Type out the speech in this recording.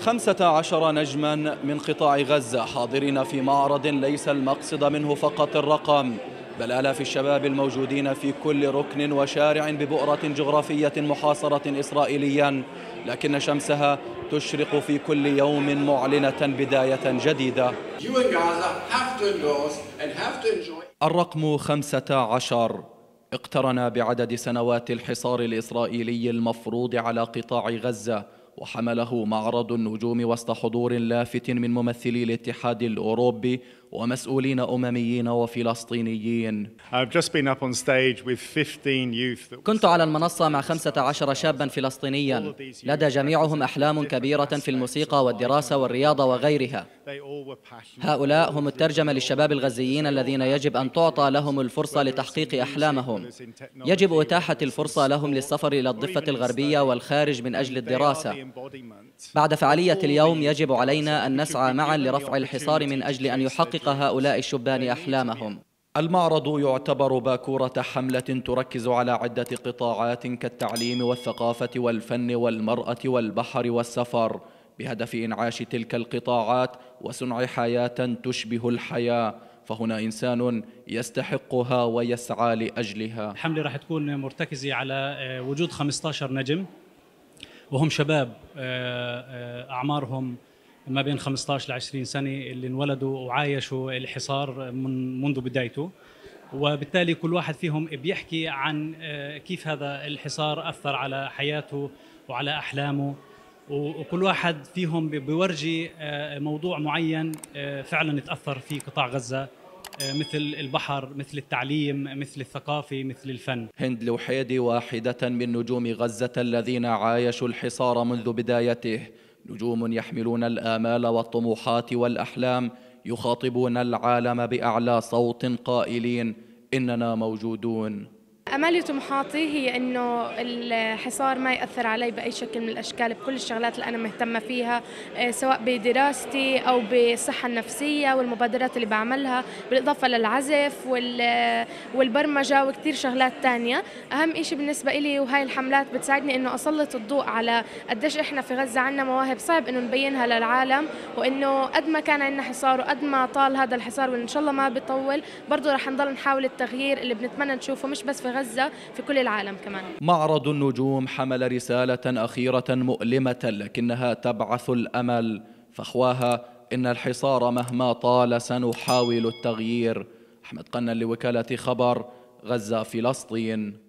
خمسة عشر نجما من قطاع غزة حاضرين في معرض ليس المقصد منه فقط الرقم بل آلاف الشباب الموجودين في كل ركن وشارع ببؤرة جغرافية محاصرة إسرائيليا لكن شمسها تشرق في كل يوم معلنة بداية جديدة الرقم خمسة عشر اقترن بعدد سنوات الحصار الإسرائيلي المفروض على قطاع غزة وحمله معرض النجوم وسط حضور لافت من ممثلي الاتحاد الأوروبي ومسؤولين أمميين وفلسطينيين كنت على المنصة مع 15 شابا فلسطينيا لدى جميعهم أحلام كبيرة في الموسيقى والدراسة والرياضة وغيرها هؤلاء هم الترجمة للشباب الغزيين الذين يجب أن تعطى لهم الفرصة لتحقيق أحلامهم يجب إتاحة الفرصة لهم للسفر إلى الضفة الغربية والخارج من أجل الدراسة بعد فعالية اليوم يجب علينا أن نسعى معا لرفع الحصار من أجل أن يحقق هؤلاء الشبان أحلامهم المعرض يعتبر باكورة حملة تركز على عدة قطاعات كالتعليم والثقافة والفن والمرأة والبحر والسفر بهدف إنعاش تلك القطاعات وصنع حياة تشبه الحياة فهنا إنسان يستحقها ويسعى لأجلها الحملة راح تكون مرتكزة على آه، وجود 15 نجم وهم شباب آه، آه، أعمارهم ما بين 15 ل 20 سنة اللي انولدوا وعايشوا الحصار من منذ بدايته وبالتالي كل واحد فيهم بيحكي عن كيف هذا الحصار أثر على حياته وعلى أحلامه وكل واحد فيهم بيورجي آه، موضوع معين آه، فعلا تاثر فيه قطاع غزه آه، مثل البحر مثل التعليم مثل الثقافة مثل الفن هند لوحيدي واحدة من نجوم غزة الذين عايشوا الحصار منذ بدايته نجوم يحملون الآمال والطموحات والأحلام يخاطبون العالم بأعلى صوت قائلين إننا موجودون امالي وطموحاتي هي انه الحصار ما ياثر علي باي شكل من الاشكال بكل الشغلات اللي انا مهتمه فيها آه، سواء بدراستي او بالصحه النفسيه والمبادرات اللي بعملها بالاضافه للعزف آه، والبرمجه وكثير شغلات ثانيه اهم شيء بالنسبه إلي وهي الحملات بتساعدني انه اسلط الضوء على قديش احنا في غزه عندنا مواهب صعب انه نبينها للعالم وانه قد ما كان عندنا حصار وقد ما طال هذا الحصار وان شاء الله ما بيطول برضه رح نضل نحاول التغيير اللي بنتمنى نشوفه مش بس في غزه غزة في كل العالم كمان معرض النجوم حمل رسالة أخيرة مؤلمة لكنها تبعث الأمل فأخواها إن الحصار مهما طال سنحاول التغيير أحمد قنا لوكالة خبر غزة فلسطين